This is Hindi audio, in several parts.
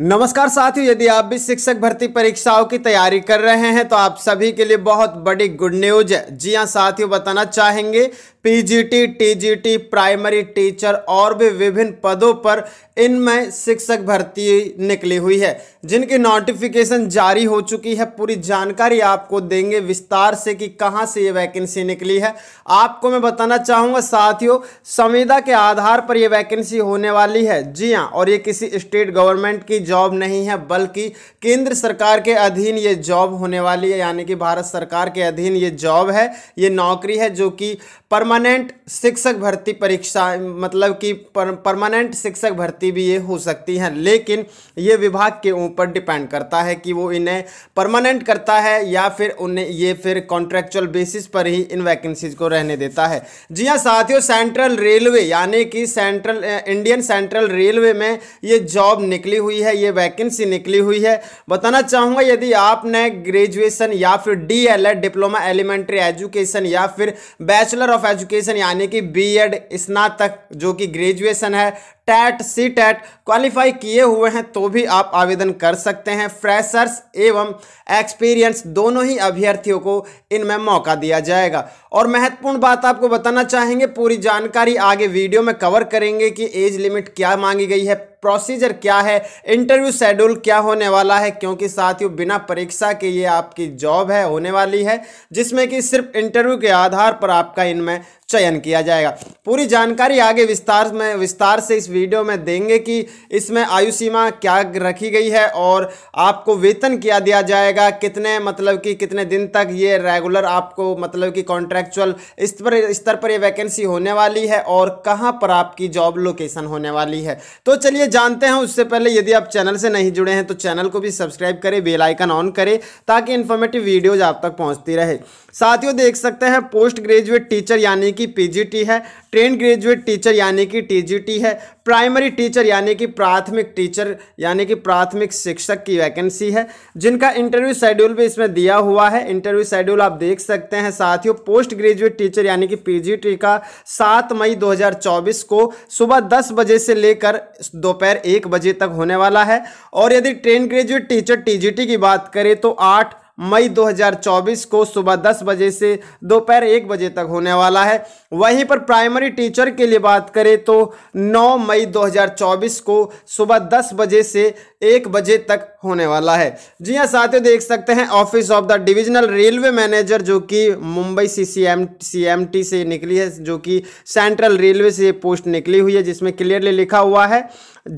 नमस्कार साथियों यदि आप भी शिक्षक भर्ती परीक्षाओं की तैयारी कर रहे हैं तो आप सभी के लिए बहुत बड़ी गुड न्यूज है जी हाँ साथियों बताना चाहेंगे पीजीटी टीजीटी प्राइमरी टीचर और भी विभिन्न पदों पर इनमें शिक्षक भर्ती निकली हुई है जिनकी नोटिफिकेशन जारी हो चुकी है पूरी जानकारी आपको देंगे विस्तार से कि कहां से ये वैकेंसी निकली है आपको मैं बताना चाहूँगा साथियों संविदा के आधार पर यह वैकेंसी होने वाली है जी हाँ और ये किसी स्टेट गवर्नमेंट की जॉब नहीं है बल्कि केंद्र सरकार के अधीन ये जॉब होने वाली है यानी कि भारत सरकार के अधीन ये जॉब है ये नौकरी है जो कि परमा परमानेंट शिक्षक भर्ती परीक्षा मतलब कि पर, परमानेंट शिक्षक भर्ती भी ये हो सकती हैं लेकिन ये विभाग के ऊपर डिपेंड करता है कि वो इन्हें परमानेंट करता है या फिर उन्हें ये फिर कॉन्ट्रेक्चुअल बेसिस पर ही इन वैकेंसीज को रहने देता है जी हाँ साथियों सेंट्रल रेलवे यानी कि सेंट्रल इंडियन सेंट्रल रेलवे में ये जॉब निकली हुई है ये वैकेंसी निकली हुई है बताना चाहूँगा यदि आपने ग्रेजुएसन या फिर डी डिप्लोमा एलिमेंट्री एजुकेशन या फिर बैचलर ऑफ एजुकेशन एजुकेशन यानी कि बीएड स्नातक जो कि ग्रेजुएशन है टैट सी टैट क्वालिफाई किए हुए हैं तो भी आप आवेदन कर सकते हैं फ्रेशर्स एवं एक्सपीरियंस दोनों ही अभ्यर्थियों को इनमें मौका दिया जाएगा और महत्वपूर्ण बात आपको बताना चाहेंगे पूरी जानकारी आगे वीडियो में कवर करेंगे कि एज लिमिट क्या मांगी गई है प्रोसीजर क्या है इंटरव्यू शेड्यूल क्या होने वाला है क्योंकि साथियों बिना परीक्षा के ये आपकी जॉब है होने वाली है जिसमें कि सिर्फ इंटरव्यू के आधार पर आपका इनमें चयन किया जाएगा पूरी जानकारी आगे विस्तार में विस्तार से इस वीडियो में देंगे कि इसमें आयु सीमा क्या रखी गई है और आपको वेतन क्या दिया जाएगा कितने मतलब कि कितने दिन तक ये रेगुलर आपको मतलब कि कॉन्ट्रेक्चुअल इस पर स्तर पर ये वैकेंसी होने वाली है और कहाँ पर आपकी जॉब लोकेशन होने वाली है तो चलिए जानते हैं उससे पहले यदि आप चैनल से नहीं जुड़े हैं तो चैनल को भी सब्सक्राइब करें बेलाइकन ऑन करें ताकि इन्फॉर्मेटिव वीडियोज आप तक पहुँचती रहे साथियों देख सकते हैं पोस्ट ग्रेजुएट टीचर यानी यानी कि पीजीटी है ट्रेन ग्रेजुएट टीचर यानी कि टीजीटी है प्राइमरी टीचर यानी कि प्राथमिक टीचर यानी कि प्राथमिक शिक्षक की वैकेंसी है जिनका इंटरव्यू शेड्यूल भी इसमें दिया हुआ है इंटरव्यू शेड्यूल आप देख सकते हैं साथियों पोस्ट ग्रेजुएट टीचर यानी कि पीजीटी का सात मई 2024 को सुबह दस बजे से लेकर दोपहर एक बजे तक होने वाला है और यदि ट्रेन ग्रेजुएट टीचर टी की बात करें तो आठ मई 2024 को सुबह 10 बजे से दोपहर एक बजे तक होने वाला है वहीं पर प्राइमरी टीचर के लिए बात करें तो 9 मई 2024 को सुबह 10 बजे से एक बजे तक होने वाला है जी हाँ साथियों देख सकते हैं office of the divisional railway manager जो कि Mumbai C C M C M T से निकली है जो कि सेंट्रल रेलवे से पोस्ट निकली हुई है जिसमें क्लियरली लिखा हुआ है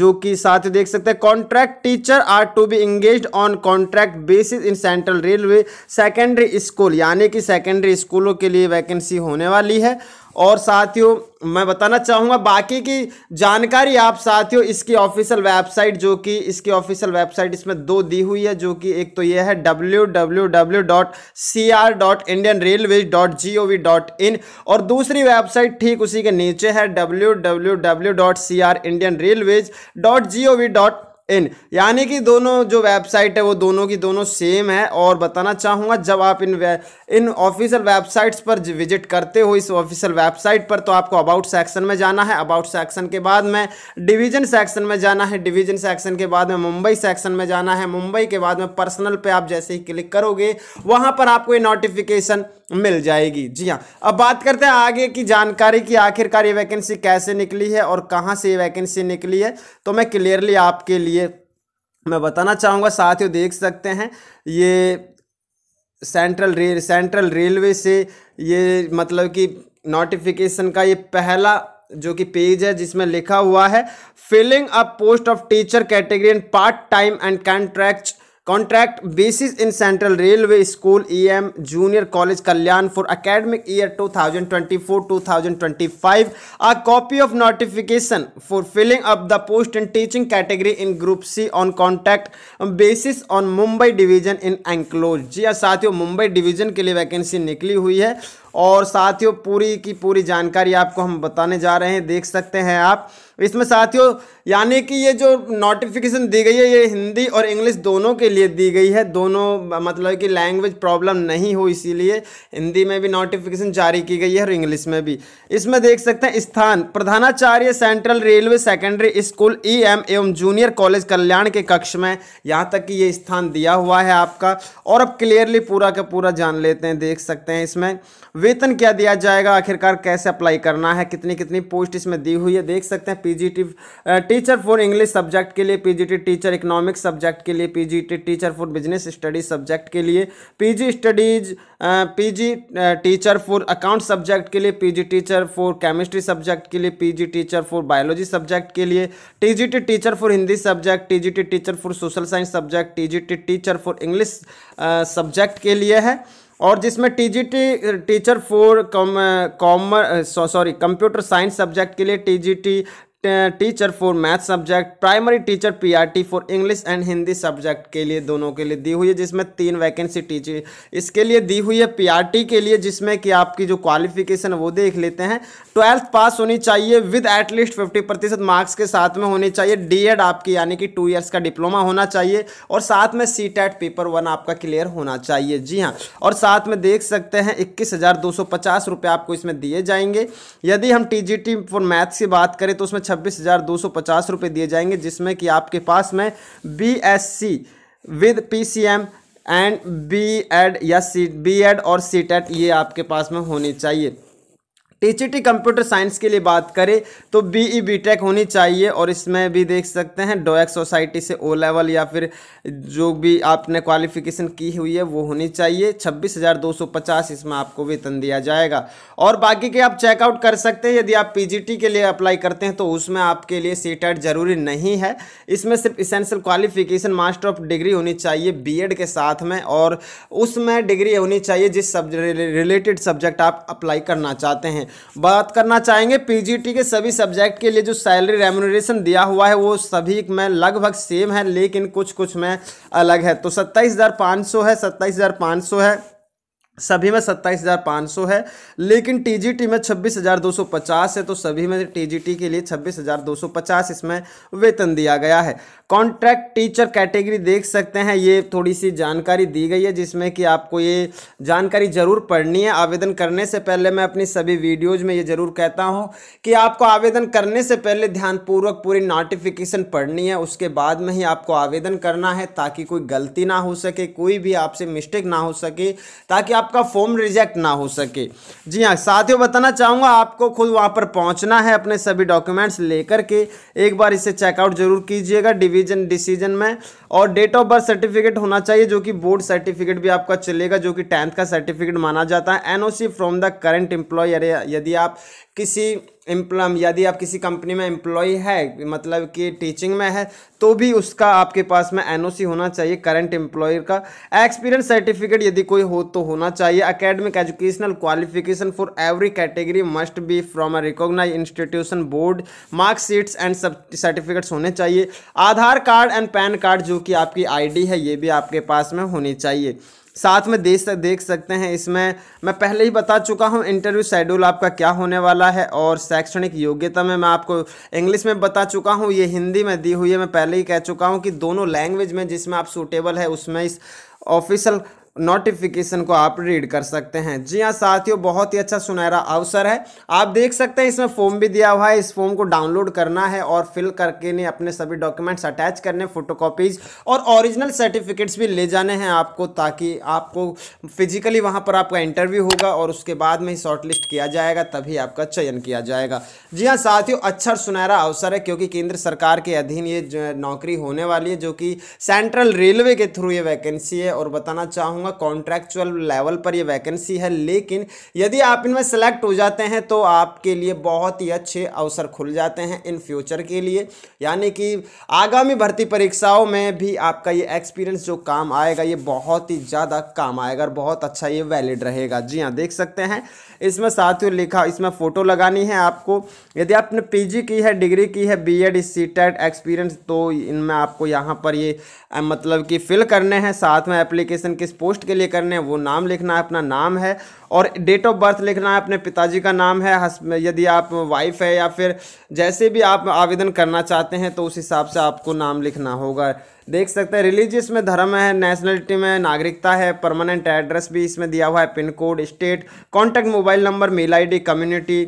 जो कि साथ देख सकते हैं contract teacher are to be engage on contract basis in central railway secondary school यानी कि सेकेंडरी स्कूलों के लिए वैकेंसी होने वाली है और साथियों मैं बताना चाहूँगा बाकी की जानकारी आप साथियों इसकी ऑफिशियल वेबसाइट जो कि इसकी ऑफिशियल वेबसाइट इसमें दो दी हुई है जो कि एक तो यह है W W W dot C R dot Indian railway dot G O V dot in और दूसरी वेबसाइट ठीक उसी के नीचे है W W W dot C R Indian railways dot G O V dot in यानी कि दोनों जो वेबसाइट है वो दोनों की दोनों सेम है और बताना चाहूँगा जब आप इन इन ऑफिशियल वेबसाइट्स पर विजिट करते हो इस ऑफिशियल वेबसाइट पर तो आपको अबाउट सेक्शन में जाना है अबाउट सेक्शन के बाद में डिवीजन सेक्शन में जाना है डिवीजन सेक्शन के बाद में मुंबई सेक्शन में जाना है मुंबई के बाद में पर्सनल पर आप जैसे ही क्लिक करोगे वहाँ पर आपको ये नोटिफिकेशन मिल जाएगी जी हाँ अब बात करते हैं आगे की जानकारी कि आखिरकार ये वैकेंसी कैसे निकली है और कहाँ से ये वैकेंसी निकली है तो मैं क्लियरली आपके लिए मैं बताना चाहूँगा साथियों देख सकते हैं ये सेंट्रल रेल सेंट्रल रेलवे से ये मतलब कि नोटिफिकेशन का ये पहला जो कि पेज है जिसमें लिखा हुआ है filling up post of teacher category and part time and contract contract basis in central railway school EM junior college Kalyan for academic year 2024-2025 a copy of notification for filling up the post in teaching category in group C on contract basis on Mumbai division in enclose जी या हाँ, साथियों मुंबई डिवीजन के लिए वैकेंसी निकली हुई है और साथियों पूरी की पूरी जानकारी आपको हम बताने जा रहे हैं देख सकते हैं आप इसमें साथियों यानी कि ये जो नोटिफिकेशन दी गई है ये हिंदी और इंग्लिश दोनों के लिए दी गई है दोनों मतलब कि लैंग्वेज प्रॉब्लम नहीं हो इसीलिए हिंदी में भी नोटिफिकेशन जारी की गई है और इंग्लिश में भी इसमें देख सकते हैं स्थान प्रधानाचार्य central railway secondary school E M एवं जूनियर कॉलेज कल्याण के कक्ष में यहाँ तक कि ये स्थान दिया हुआ है आपका और अब क्लियरली पूरा का पूरा जान लेते हैं देख सकते हैं इसमें वेतन क्या दिया जाएगा आखिरकार कैसे अप्लाई करना है कितनी कितनी पोस्ट इसमें दी हुई है देख सकते हैं PGT teacher for English subject के लिए पीजीटी टीचर इकोनॉमिक सब्जेक्ट के लिए PGT teacher for business studies subject के लिए PG studies PG teacher for account subject के लिए PG teacher for chemistry subject के लिए PG teacher for biology subject के लिए TGT teacher for Hindi subject TGT teacher for social science subject TGT teacher for English subject के लिए है और जिसमें TGT teacher for commerce sorry computer science subject के लिए TGT teacher for math subject primary teacher PRT for English and Hindi subject के लिए दोनों के लिए दी हुई है जिसमें तीन वैकेंसी टीचर इसके लिए दी हुई है पीआरटी के लिए जिसमें कि आपकी जो क्वालिफिकेशन वो देख लेते हैं ट्वेल्थ पास होनी चाहिए विद एटलीस्ट फिफ्टी प्रतिशत मार्क्स के साथ में होनी चाहिए डी आपकी यानी कि टू ईयर्स का डिप्लोमा होना चाहिए और साथ में सी पेपर वन आपका क्लियर होना चाहिए जी हाँ और साथ में देख सकते हैं इक्कीस हज़ार दो सौ पचास आपको इसमें दिए जाएंगे यदि हम T G T for maths की बात करें तो उसमें छब्बीस हज़ार दो सौ पचास रुपये दिए जाएंगे जिसमें कि आपके पास में B S C with P C M and B Ed या सी बी एड और सी टेट ये आपके पास में होनी चाहिए टीचीटी कंप्यूटर साइंस के लिए बात करें तो बीई बीटेक होनी चाहिए और इसमें भी देख सकते हैं डोएक सोसाइटी से ओ लेवल या फिर जो भी आपने क्वालिफिकेशन की हुई है वो होनी चाहिए छब्बीस हज़ार दो सौ पचास इसमें आपको वेतन दिया जाएगा और बाकी के आप चेकआउट कर सकते हैं यदि आप पीजीटी के लिए अप्लाई करते हैं तो उसमें आपके लिए सी ज़रूरी नहीं है इसमें सिर्फ essential qualification master of degree होनी चाहिए बी के साथ में और उसमें डिग्री होनी चाहिए जिस सब रिलेटेड सब्जेक्ट आप अप्लाई करना चाहते हैं बात करना चाहेंगे पीजीटी के सभी सब्जेक्ट के लिए जो सैलरी रेमोनरेशन दिया हुआ है वो सभी में लगभग सेम है लेकिन कुछ कुछ में अलग है तो सत्ताईस है सत्ताईस है सभी में सत्ताईस हज़ार पाँच सौ है लेकिन टीजीटी में छब्बीस हज़ार दो सौ पचास है तो सभी में टीजीटी के लिए छब्बीस हज़ार दो सौ पचास इसमें वेतन दिया गया है कॉन्ट्रैक्ट टीचर कैटेगरी देख सकते हैं ये थोड़ी सी जानकारी दी गई है जिसमें कि आपको ये जानकारी ज़रूर पढ़नी है आवेदन करने से पहले मैं अपनी सभी वीडियोज़ में ये ज़रूर कहता हूँ कि आपको आवेदन करने से पहले ध्यानपूर्वक पूरी नोटिफिकेशन पढ़नी है उसके बाद में ही आपको आवेदन करना है ताकि कोई गलती ना हो सके कोई भी आपसे मिस्टेक ना हो सके ताकि आपका फॉर्म रिजेक्ट ना हो सके जी हाँ साथियों बताना चाहूँगा आपको खुद वहाँ पर पहुँचना है अपने सभी डॉक्यूमेंट्स लेकर के एक बार इसे चेकआउट जरूर कीजिएगा डिवीजन डिसीजन में और डेट ऑफ बर्थ सर्टिफिकेट होना चाहिए जो कि बोर्ड सर्टिफिकेट भी आपका चलेगा जो कि टेंथ का सर्टिफिकेट माना जाता है N from the current employer यदि आप किसी एम्प्लॉ यदि आप किसी कंपनी में एम्प्लॉय है मतलब कि टीचिंग में है तो भी उसका आपके पास में एनओसी होना चाहिए करंट एम्प्लॉयर का एक्सपीरियंस सर्टिफिकेट यदि कोई हो तो होना चाहिए academic educational qualification for every category must be from a recognise institution board marksheets and सब सर्टिफिकेट्स होने चाहिए Aadhaar card and PAN card जो कि आपकी आई है ये भी आपके पास में होनी चाहिए साथ में देख सक देख सकते हैं इसमें मैं पहले ही बता चुका हूं इंटरव्यू शेड्यूल आपका क्या होने वाला है और शैक्षणिक योग्यता में मैं आपको इंग्लिश में बता चुका हूं ये हिंदी में दी हुई है मैं पहले ही कह चुका हूं कि दोनों लैंग्वेज में जिसमें आप सूटेबल है उसमें इस ऑफिशियल नोटिफिकेशन को आप रीड कर सकते हैं जी हाँ साथियों बहुत ही अच्छा सुनहरा अवसर है आप देख सकते हैं इसमें फॉर्म भी दिया हुआ है इस फॉर्म को डाउनलोड करना है और फिल करके ने अपने सभी डॉक्यूमेंट्स अटैच करने फोटोकॉपीज और ओरिजिनल सर्टिफिकेट्स भी ले जाने हैं आपको ताकि आपको फिजिकली वहाँ पर आपका इंटरव्यू होगा और उसके बाद में ही शॉर्टलिस्ट किया जाएगा तभी आपका चयन किया जाएगा जी हाँ साथियों अच्छा सुनहरा अवसर है क्योंकि केंद्र सरकार के अधीन ये नौकरी होने वाली है जो कि सेंट्रल रेलवे के थ्रू ये वैकेंसी है और बताना चाहूँगा कहूँगा कॉन्ट्रैक्चुअल लेवल पर ये वैकेंसी है लेकिन यदि आप इनमें सेलेक्ट हो जाते हैं तो आपके लिए बहुत ही अच्छे अवसर खुल जाते हैं इन फ्यूचर के लिए यानी कि आगामी भर्ती परीक्षाओं में भी आपका ये एक्सपीरियंस जो काम आएगा ये बहुत ही ज़्यादा काम आएगा और बहुत अच्छा ये वैलिड रहेगा जी हाँ देख सकते हैं इसमें साथ ही लिखा इसमें फ़ोटो लगानी है आपको यदि आपने पीजी की है डिग्री की है बीएड सी एक्सपीरियंस तो इनमें आपको यहाँ पर ये मतलब कि फिल करने हैं साथ में एप्लीकेशन किस पोस्ट पोस्ट के लिए करने हैं वो नाम लिखना है अपना नाम है और डेट ऑफ बर्थ लिखना है अपने पिताजी का नाम है यदि आप वाइफ है या फिर जैसे भी आप आवेदन करना चाहते हैं तो उस हिसाब से आपको नाम लिखना होगा देख सकते हैं रिलीजियस में धर्म है नेशनलिटी में नागरिकता है परमानेंट एड्रेस भी इसमें दिया हुआ है pin code state contact mobile number mail I community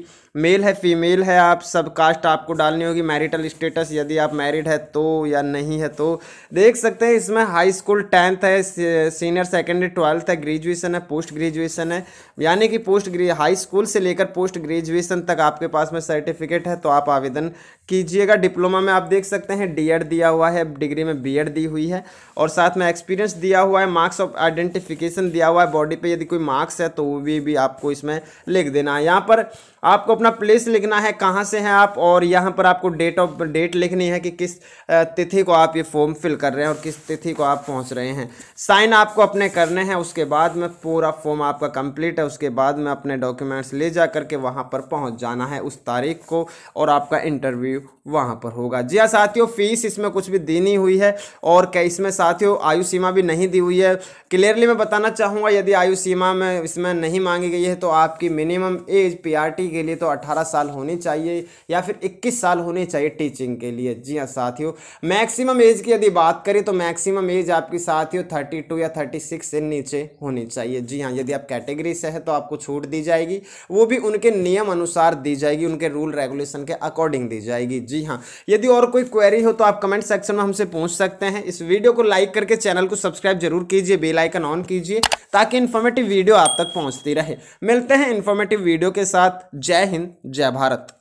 male है फीमेल है आप सब कास्ट आपको डालनी होगी मैरिटल स्टेटस यदि आप मैरिड है तो या नहीं है तो देख सकते हैं इसमें हाई स्कूल टेंथ है सीनियर सेकेंडरी ट्वेल्थ है ग्रेजुएसन है पोस्ट ग्रेजुएसन है यानी कि पोस्ट हाई स्कूल से लेकर पोस्ट ग्रेजुएसन तक आपके पास में सर्टिफिकेट है तो आप आवेदन कीजिएगा डिप्लोमा में आप देख सकते हैं डी दिया हुआ है डिग्री में बी दी हुई है और साथ में एक्सपीरियंस दिया हुआ है मार्क्स ऑफ आइडेंटिफिकेशन दिया हुआ है बॉडी पर यदि कोई मार्क्स है तो वो भी, भी आपको इसमें लिख देना है यहाँ पर आपको अपना प्लेस लिखना है कहाँ से हैं आप और यहाँ पर आपको डेट ऑफ डेट लिखनी है कि किस तिथि को आप ये फॉर्म फिल कर रहे हैं और किस तिथि को आप पहुँच रहे हैं साइन आपको अपने करने हैं उसके बाद में पूरा फॉर्म आपका कंप्लीट है उसके बाद में अपने डॉक्यूमेंट्स ले जा करके वहाँ पर पहुँच जाना है उस तारीख को और आपका इंटरव्यू वहाँ पर होगा जी हाँ साथियों फीस इसमें कुछ भी देनी हुई है और क्या इसमें साथियों आयु सीमा भी नहीं दी हुई है क्लियरली मैं बताना चाहूँगा यदि आयु सीमा में इसमें नहीं मांगी गई है तो आपकी मिनिमम एज पीआरटी के लिए तो 18 साल होनी चाहिए या फिर 21 साल होनी चाहिए टीचिंग के लिए जी हाँ साथियों मैक्सिमम एज की यदि बात करें तो मैक्सिमम एज आपकी साथियों 32 या 36 से नीचे होनी चाहिए जी हाँ यदि आप कैटेगरी से है तो आपको छूट दी जाएगी वो भी उनके नियम अनुसार दी जाएगी उनके रूल रेगुलेशन के अकॉर्डिंग दी जाएगी जी हाँ यदि और कोई क्वेरी हो तो आप कमेंट सेक्शन में हमसे पूछ सकते हैं इस वीडियो को लाइक करके चैनल को सब्सक्राइब जरूर कीजिए बेलाइकन ऑन कीजिए ताकि इन्फॉर्मेटिव वीडियो आप तक पहुंचती रहे मिलते हैं इन्फॉर्मेटिव वीडियो के साथ जय हिंद जय भारत